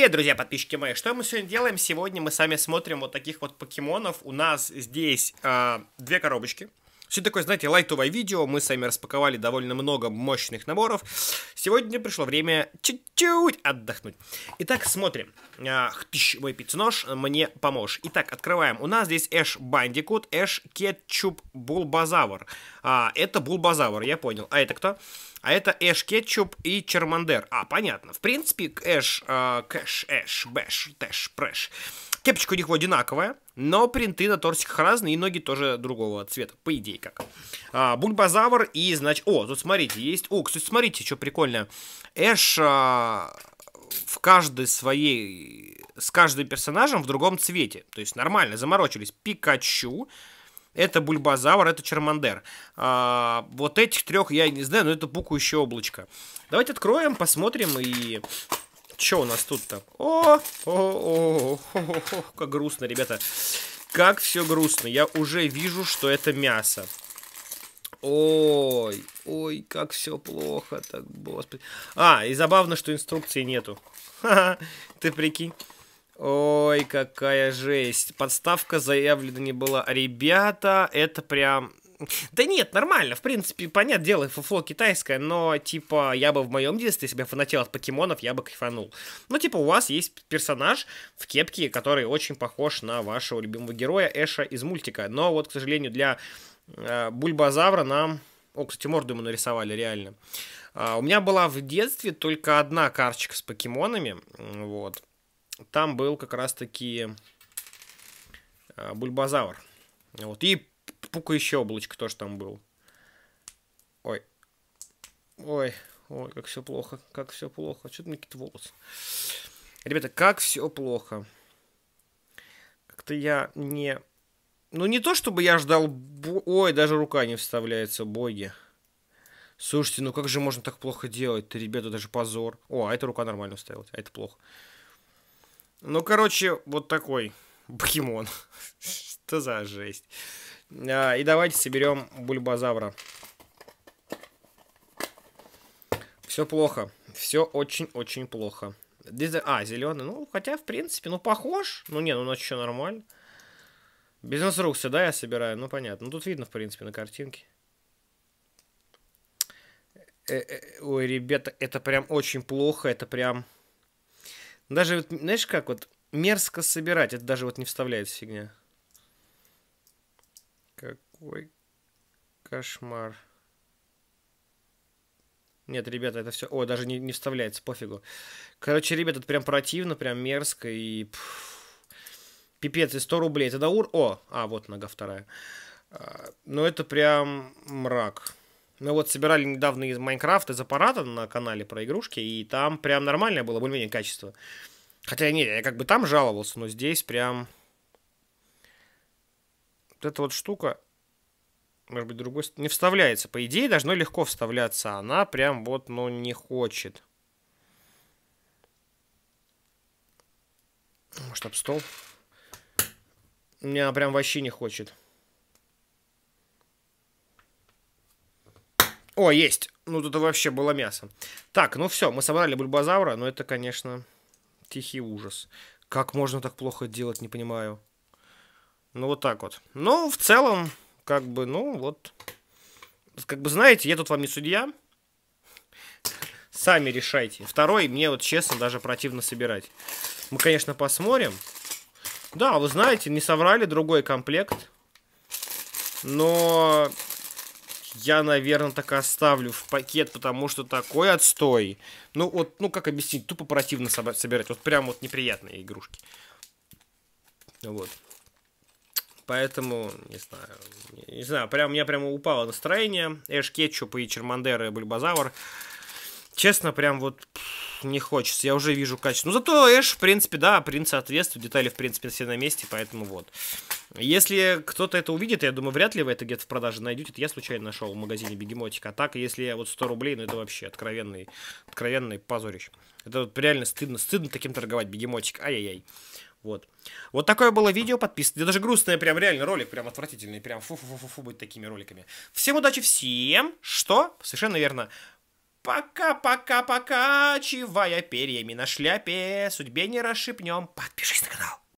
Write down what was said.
Привет, друзья, подписчики мои! Что мы сегодня делаем? Сегодня мы с вами смотрим вот таких вот покемонов. У нас здесь э, две коробочки. Все такое, знаете, лайтовое видео. Мы сами распаковали довольно много мощных наборов. Сегодня пришло время чуть-чуть отдохнуть. Итак, смотрим. А, Хтыщ, мой пицценож, мне поможешь. Итак, открываем. У нас здесь Эш Бандикут, Эш Кетчуп Булбазавр. А, это Булбазавр, я понял. А это кто? А это Эш Кетчуп и Чермандер. А, понятно. В принципе, Эш, э, Кэш, Эш, Бэш, Тэш, Прэш. Кепочка у них одинаковая. Но принты на торсиках разные, и ноги тоже другого цвета, по идее как. А, бульбазавр и, значит... О, тут смотрите, есть... О, кстати, смотрите, что прикольно. Эш а, в каждой своей... С каждым персонажем в другом цвете. То есть нормально, заморочились. Пикачу, это Бульбазавр, это Чермандер. А, вот этих трех я не знаю, но это пукающее облачко. Давайте откроем, посмотрим и что у нас тут-то? О, о, о, о, как грустно, ребята. Как все грустно. Я уже вижу, что это мясо. Ой, ой, как все плохо, так, господи. А, и забавно, что инструкции нету. Ха-ха, ты прикинь. Ой, какая жесть. Подставка заявлена не была. Ребята, это прям да нет, нормально, в принципе, понятное дело, фуфло китайское, но, типа, я бы в моем детстве себя фанател от покемонов, я бы кайфанул. Ну, типа, у вас есть персонаж в кепке, который очень похож на вашего любимого героя Эша из мультика, но вот, к сожалению, для э, Бульбазавра нам... О, кстати, морду ему нарисовали, реально. А, у меня была в детстве только одна карточка с покемонами, вот. Там был как раз-таки э, Бульбазавр. Вот. И пукающее облачко тоже там был. Ой. Ой, ой, как все плохо, как все плохо. Что-то мне какие-то волосы. Ребята, как все плохо. Как-то я не... Ну, не то, чтобы я ждал... Ой, даже рука не вставляется, боги. Слушайте, ну как же можно так плохо делать-то, ребята, даже позор. О, а эта рука нормально вставилась, а это плохо. Ну, короче, вот такой покемон. Что за жесть? А, и давайте соберем бульбазавра. Все плохо. Все очень-очень плохо. Дизель... А, зеленый. Ну, хотя, в принципе, ну, похож. Ну, не, ну, у нас еще нормально. Бизнес инструкции, да, я собираю? Ну, понятно. Ну, тут видно, в принципе, на картинке. Э, э, ой, ребята, это прям очень плохо. Это прям... Даже, знаешь, как вот мерзко собирать. Это даже вот не вставляет фигня. Какой кошмар. Нет, ребята, это все... О, даже не, не вставляется, пофигу. Короче, ребята, это прям противно, прям мерзко и... Пипец, и 100 рублей. Это ур... О, а, вот нога вторая. А, но ну, это прям мрак. Мы вот собирали недавно из Майнкрафта из аппарата на канале про игрушки, и там прям нормальное было более-менее качество. Хотя нет, я как бы там жаловался, но здесь прям вот эта вот штука, может быть, другой не вставляется. По идее, должно легко вставляться. Она прям вот, ну, не хочет. Может, об стол? У меня прям вообще не хочет. О, есть. Ну, тут вообще было мясо. Так, ну все, мы собрали бульбазавра, но это, конечно, тихий ужас. Как можно так плохо делать, не понимаю. Ну, вот так вот. Ну, в целом, как бы, ну, вот. Как бы, знаете, я тут вам не судья. Сами решайте. Второй, мне вот честно даже противно собирать. Мы, конечно, посмотрим. Да, вы знаете, не соврали, другой комплект. Но я, наверное, так и оставлю в пакет, потому что такой отстой. Ну, вот, ну, как объяснить, тупо противно собирать. Вот прям вот неприятные игрушки. Вот. Поэтому, не знаю, не знаю, прям, у меня прямо упало настроение. Эш Кетчуп и Чермандер и Бульбазавр. Честно, прям вот не хочется. Я уже вижу качество. Ну, зато Эш, в принципе, да, принц соответствует. Детали, в принципе, все на месте, поэтому вот. Если кто-то это увидит, я думаю, вряд ли вы это где-то в продаже найдете. Это я случайно нашел в магазине Бегемотика. А так, если вот 100 рублей, ну это вообще откровенный, откровенный позорищ. Это вот реально стыдно, стыдно таким торговать, Бегемотик. Ай-яй-яй. Вот. Вот такое было видео, подписывайтесь. Да даже грустное, прям реально ролик, прям отвратительный, прям фу-фу-фу-фу быть такими роликами. Всем удачи, всем, что совершенно верно. Пока-пока-пока, чивая перьями на шляпе, судьбе не расшипнем. Подпишись на канал.